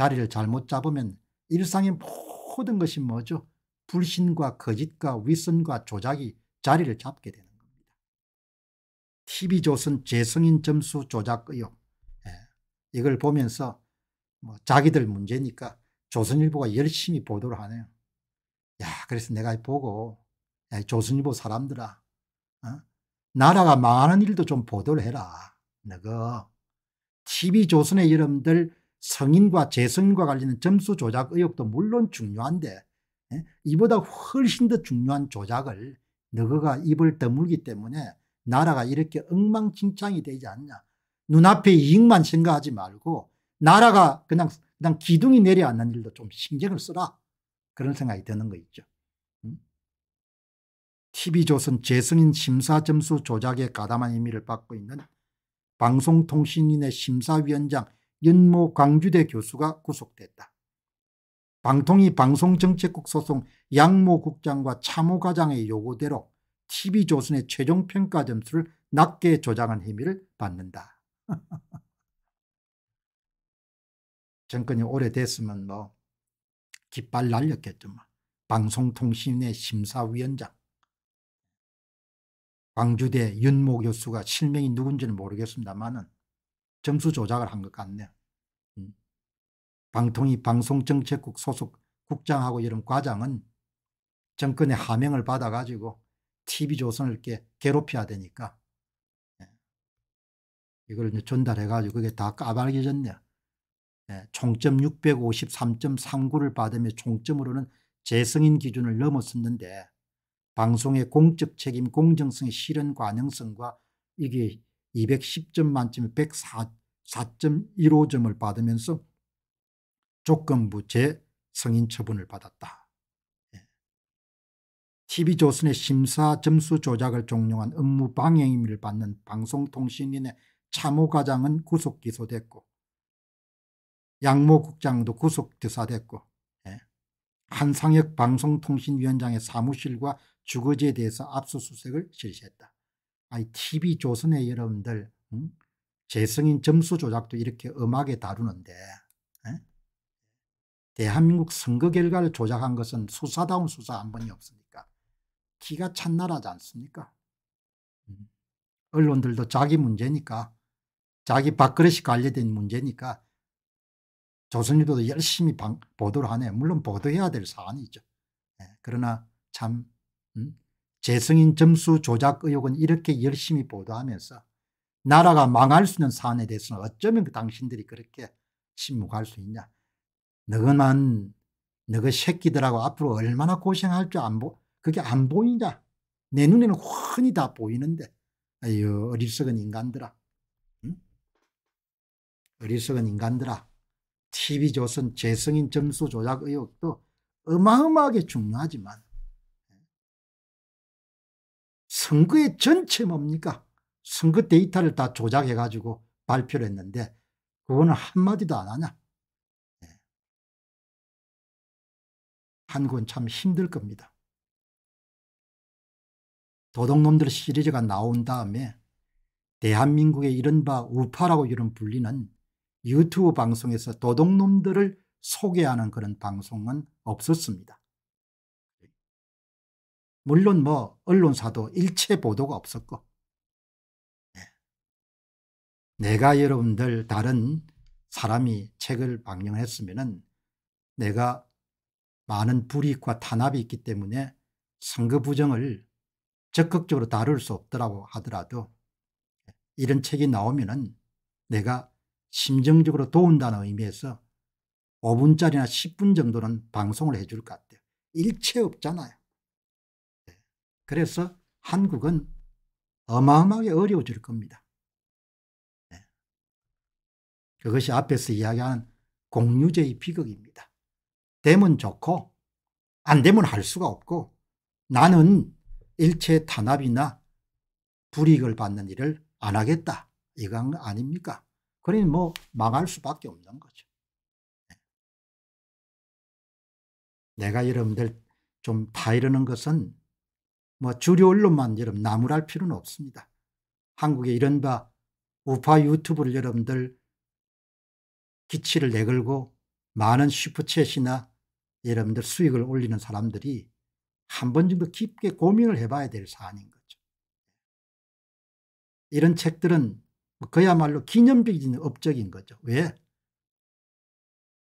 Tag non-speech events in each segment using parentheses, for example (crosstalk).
자리를 잘못 잡으면 일상의 모든 것이 뭐죠? 불신과 거짓과 위선과 조작이 자리를 잡게 되는 겁니다. TV조선 재성인 점수 조작 의혹 예. 이걸 보면서 뭐 자기들 문제니까 조선일보가 열심히 보도를 하네요. 야 그래서 내가 보고 야, 조선일보 사람들아 어? 나라가 망하는 일도 좀 보도를 해라. 너거 TV조선의 여러분들 성인과 재성인과 관련된 점수 조작 의혹도 물론 중요한데 예, 이보다 훨씬 더 중요한 조작을 너그가 입을 드물기 때문에 나라가 이렇게 엉망진창이 되지 않냐. 눈앞에 이익만 생각하지 말고 나라가 그냥 그냥 기둥이 내려앉는 일도 좀 신경을 쓰라. 그런 생각이 드는 거 있죠. 음? TV조선 재승인 심사 점수 조작에 가담한 의미를 받고 있는 방송통신인의 심사위원장 윤모 광주대 교수가 구속됐다. 방통위 방송정책국 소송 양모 국장과 차모 과장의 요구대로 TV조선의 최종 평가 점수를 낮게 조장한 혐의를 받는다. (laughs) 정권이 오래됐으면 뭐 깃발 날렸겠지만 뭐. 방송통신의 심사위원장 광주대 윤모 교수가 실명이 누군지는 모르겠습니다만은 점수 조작을 한 것 같네요. 음. 방통위 방송정책국 소속 국장하고 이런 과장은 정권의 하명을 받아가지고 TV조선을 꽤 괴롭혀야 되니까 예. 이걸 이제 전달해가지고 그게 다 까발려졌네요. 예. 총점 653.39를 받으며 총점으로는 재승인 기준을 넘었었는데 방송의 공적 책임 공정성의 실현 관영성과 이게 210점 만점에 104.15점을 받으면서 조건부 재성인 처분을 받았다. TV조선의 예. 심사 점수 조작을 종용한 업무 방해임을 받는 방송통신인의 참호과장은 구속 기소됐고 양모 국장도 구속 기사됐고 예. 한상혁 방송통신위원장의 사무실과 주거지에 대해서 압수수색을 실시했다. 아니 TV 조선의 여러분들 응? 재성인 점수 조작도 이렇게 음악에 다루는데 에? 대한민국 선거 결과를 조작한 것은 수사다운 수사 한 번이 없으니까 기가 찬 나라지 않습니까? 음. 언론들도 자기 문제니까 자기 밥그릇이 관리된 문제니까 조선일보도 열심히 방, 보도를 하네 물론 보도해야 될 사안이죠. 예, 그러나 참 음? 재승인 점수 조작 의혹은 이렇게 열심히 보도하면서 나라가 망할 수 있는 사안에 대해서는 어쩌면 그 당신들이 그렇게 침묵할 수 있냐. 너그만 너그 새끼들하고 앞으로 얼마나 고생할 줄 안 보, 그게 안 보이냐. 내 눈에는 훤히 다 보이는데. 아유, 어리석은 인간들아. 응? 어리석은 인간들아. TV조선 재성인 점수 조작 의혹도 어마어마하게 중요하지만 선거의 전체 뭡니까? 선거 데이터를 다 조작해가지고 발표를 했는데 그거는 한마디도 안 하냐. 네. 예. 한국은 참 힘들 겁니다. 도둑놈들 시리즈가 나온 다음에 대한민국의 이른바 우파라고 이름 불리는 유튜브 방송에서 도둑놈들을 소개하는 그런 방송은 없었습니다. 물론 뭐 언론사도 일체 보도가 없었고 네. 내가 여러분들 다른 사람이 책을 방영했으면 내가 많은 불이익과 탄압이 있기 때문에 선거 부정을 적극적으로 다룰 수 없더라고 하더라도 이런 책이 나오면 내가 심정적으로 도운다는 의미에서 5분짜리나 10분 정도는 방송을 해줄 것 같아요. 일체 없잖아요. 그래서 한국은 어마어마하게 어려워질 겁니다. 네. 그것이 앞에서 이야기한 공유제의 비극입니다. 되면 좋고 안 되면 할 수가 없고 나는 일체 탄압이나 불이익을 받는 일을 안 하겠다. 이건 아닙니까? 그러니 뭐 망할 수밖에 없는 거죠. 네. 내가 여러분들 좀 타이르는 것은 뭐 주류 언론만 여러분 나무랄 필요는 없습니다. 한국의 이른바 우파 유튜브를 여러분들 기치를 내걸고 많은 슈퍼챗이나 여러분들 수익을 올리는 사람들이 한 번 정도 깊게 고민을 해봐야 될 사안인 거죠. 이런 책들은 뭐 그야말로 기념비적인 업적인 거죠. 왜?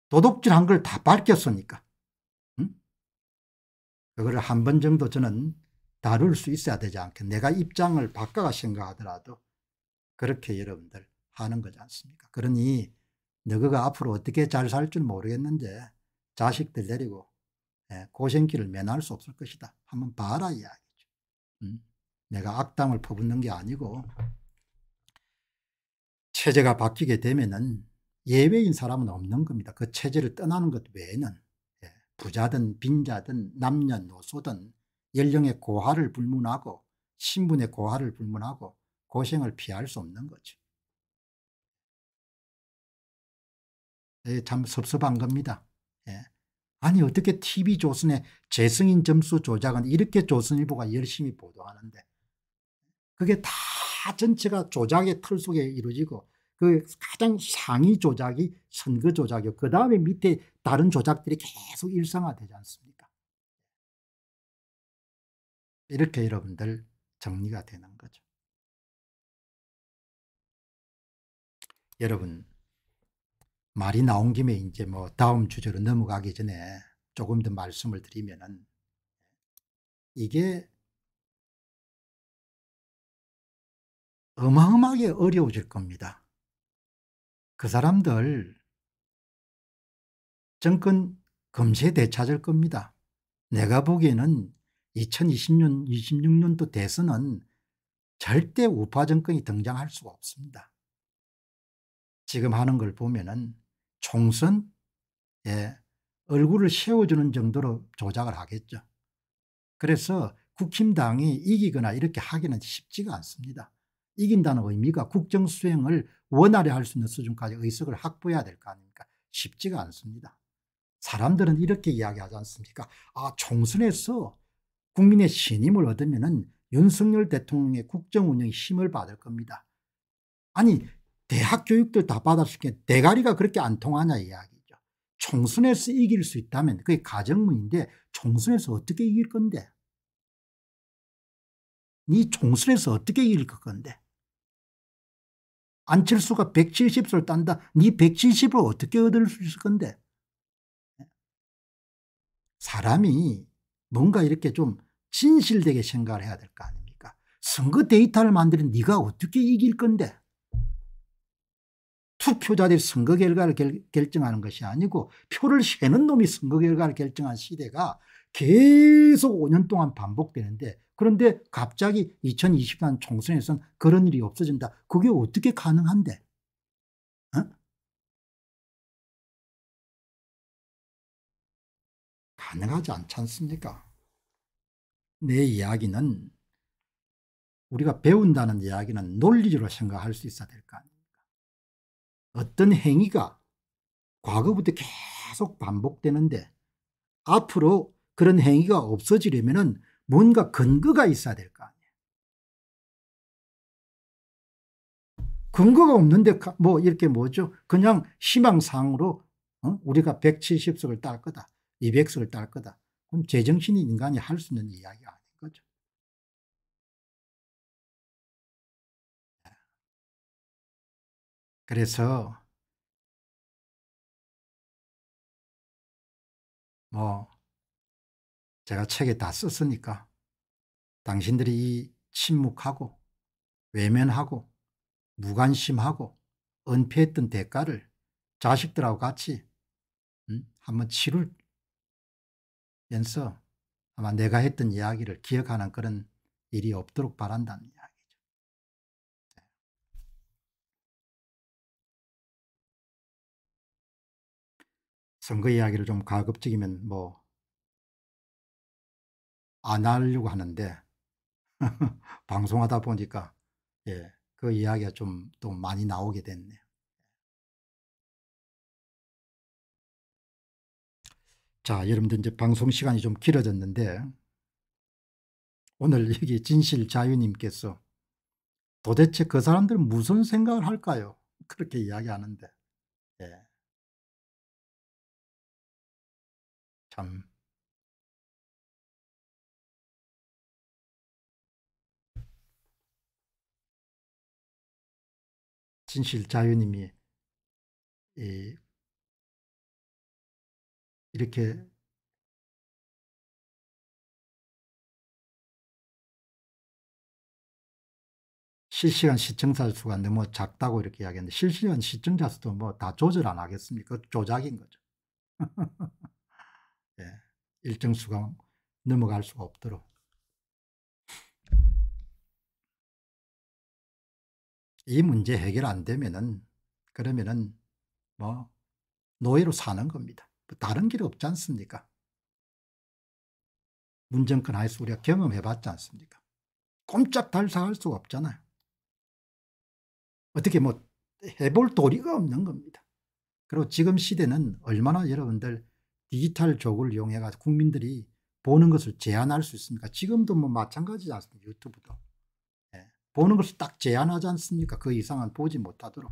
도둑질 한 걸 다 밝혔으니까. 응? 그거를 한 번 정도 저는 다룰 수 있어야 되지 않겠 내가 입장을 바꿔가 생각하더라도 그렇게 여러분들 하는 거지 않습니까 그러니 너희가 앞으로 어떻게 잘 살 줄 모르겠는데 자식들 데리고 예, 고생길을 면할 수 없을 것이다 한번 봐라 이야기죠 음? 내가 악담을 퍼붓는 게 아니고 체제가 바뀌게 되면은 예외인 사람은 없는 겁니다. 그 체제를 떠나는 것 외에는 예, 부자든 빈자든 남녀노소든 연령의 고하를 불문하고 신분의 고하를 불문하고 고생을 피할 수 없는 거죠. 예, 참 섭섭한 겁니다. 예. 아니 어떻게 TV조선의 재승인 점수 조작은 이렇게 조선일보가 열심히 보도하는데 그게 다 전체가 조작의 틀 속에 이루어지고 그 가장 상위 조작이 선거 조작이고 그 다음에 밑에 다른 조작들이 계속 일상화되지 않습니까? 이렇게 여러분들 정리가 되는 거죠. 여러분 말이 나온 김에 이제 뭐 다음 주제로 넘어가기 전에 조금 더 말씀을 드리면은 이게 어마어마하게 어려워질 겁니다. 그 사람들 정권 금세 되찾을 겁니다. 내가 보기에는 2020년 26년도 대선은 절대 우파 정권이 등장할 수가 없습니다. 지금 하는 걸 보면은 총선 예, 얼굴을 세워주는 정도로 조작을 하겠죠. 그래서 국힘당이 이기거나 이렇게 하기는 쉽지가 않습니다. 이긴다는 의미가 국정 수행을 원활히 할 수 있는 수준까지 의석을 확보해야 될 거 아닙니까? 쉽지가 않습니다. 사람들은 이렇게 이야기하지 않습니까? 아, 총선에서 국민의 신임을 얻으면 윤석열 대통령의 국정운영의 힘을 받을 겁니다. 아니 대학 교육들 다 받았을 게 대가리가 그렇게 안 통하냐 이야기죠. 총선에서 이길 수 있다면 그게 가정문인데 총선에서 어떻게 이길 건데? 이 총선에서 어떻게 이길 건데? 안철수가 1 7 0을 딴다. 네 170을 어떻게 얻을 수 있을 건데? 예? 사람이 뭔가 이렇게 좀 진실되게 생각을 해야 될 거 아닙니까? 선거 데이터를 만드는 네가 어떻게 이길 건데? 투표자들이 선거 결과를 결, 결정하는 것이 아니고 표를 세는 놈이 선거 결과를 결정한 시대가 계속 5년 동안 반복되는데 그런데 갑자기 2020년 총선에선 그런 일이 없어진다. 그게 어떻게 가능한데? 가능하지 않지 않습니까? 내 이야기는 우리가 배운다는 이야기는 논리적으로 생각할 수 있어야 될 거 아닙니까? 어떤 행위가 과거부터 계속 반복되는데 앞으로 그런 행위가 없어지려면 뭔가 근거가 있어야 될 거 아니에요. 근거가 없는데 뭐 이렇게 뭐죠? 그냥 희망상으로 어? 우리가 170석을 딸 거다. 2 0 0석딸 거다. 그럼 제정신이 인간이 할 수 있는 이야기가 아닌 거죠. 그래서 뭐 제가 책에 다 썼으니까 당신들이 이 침묵하고 외면하고 무관심하고 은폐했던 대가를 자식들하고 같이 음? 한번 치를 연서 아마 내가 했던 이야기를 기억하는 그런 일이 없도록 바란다는 이야기죠. 네. 선거 이야기를 좀 가급적이면 뭐 안 하려고 하는데 (laughs) 방송하다 보니까 예, 그 이야기가 좀 또 많이 나오게 됐네. 자, 여러분들 이제 방송 시간이 좀 길어졌는데 오늘 (laughs) 여기 진실 자유님께서 도대체 그 사람들은 무슨 생각을 할까요? 그렇게 이야기하는데 예. 참 진실 자유님이 이 이렇게 실시간 시청자 수가 너무 작다고 이렇게 이야기했는데 실시간 시청자 수도 뭐 다 조절 안 하겠습니까? 그 조작인 거죠. (laughs) 예, 일정 수가 넘어갈 수가 없도록. 이 문제 해결 안 되면은 그러면은 뭐 노예로 사는 겁니다. 그 다른 길이 없지 않습니까? 문정권 하에서 우리가 경험해봤지 않습니까? 꼼짝 달사할 수가 없잖아요. 어떻게 뭐 해볼 도리가 없는 겁니다. 그리고 지금 시대는 얼마나 여러분들 디지털 조구를 이용해서 국민들이 보는 것을 제한할 수 있습니까? 지금도 뭐 마찬가지지 않습니까? 유튜브도. 예. 보는 것을 딱 제한하지 않습니까? 그 이상은 보지 못하도록.